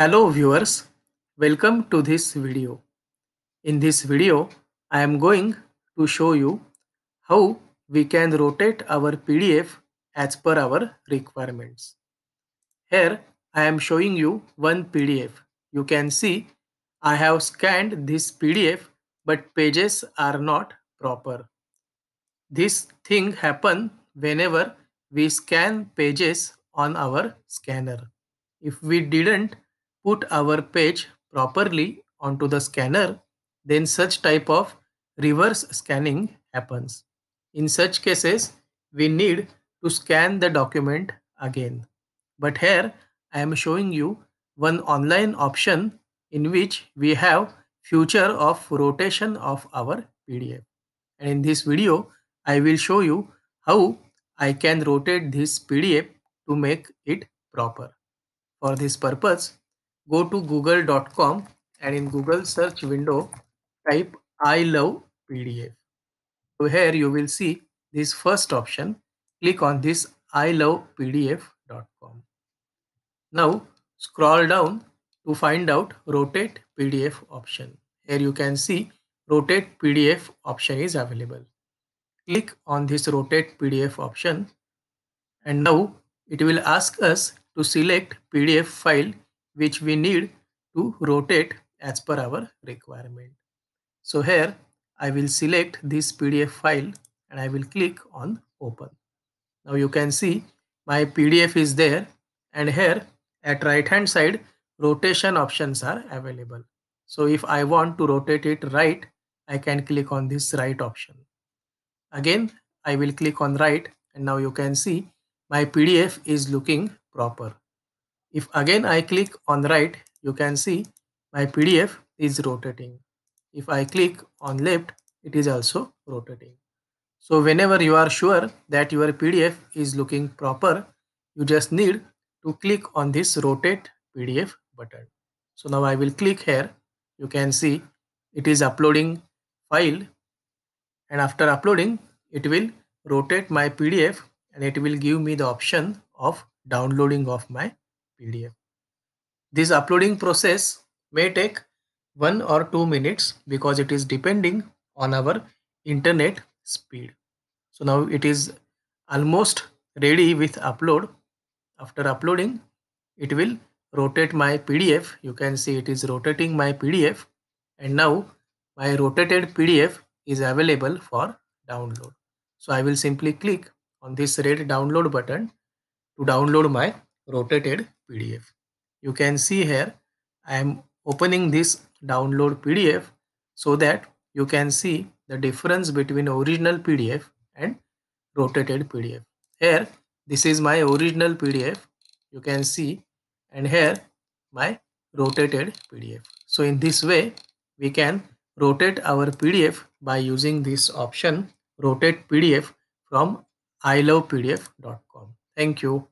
Hello viewers, welcome to this video. In this video, I am going to show you how we can rotate our PDF as per our requirements. Here I am showing you one PDF. You can see I have scanned this PDF but pages are not proper. This thing happen whenever we scan pages on our scanner. If we didn't put our page properly onto the scanner, then such type of reverse scanning happens. In such cases, we need to scan the document again. But here I am showing you one online option in which we have future of rotation of our PDF. And in this video, I will show you how I can rotate this PDF to make it proper. For this purpose, go to google.com and in Google search window, type I love PDF. So here you will see this first option. Click on this I love PDF.com. Now scroll down to find out rotate PDF option. Here you can see rotate PDF option is available. Click on this rotate PDF option and now it will ask us to select PDF file which we need to rotate as per our requirement. So here I will select this PDF file and I will click on open. Now you can see my PDF is there and here at right hand side rotation options are available. So if I want to rotate it right, I can click on this right option. Again, I will click on right and now you can see my PDF is looking proper. If again I click on right, you can see my PDF is rotating. If I click on left, it is also rotating. So whenever you are sure that your PDF is looking proper, you just need to click on this rotate PDF button. So now I will click here. You can see it is uploading file and after uploading it will rotate my PDF and it will give me the option of downloading of my PDF. This uploading process may take one or two minutes because it is depending on our internet speed. So now it is almost ready with upload. After uploading, it will rotate my PDF. You can see it is rotating my PDF and now my rotated PDF is available for download. So I will simply click on this red download button to download my rotated PDF. You can see here, I am opening this download PDF so that you can see the difference between original PDF and rotated PDF. Here, this is my original PDF. You can see and here my rotated PDF. So in this way, we can rotate our PDF by using this option rotate PDF from ilovepdf.com. Thank you.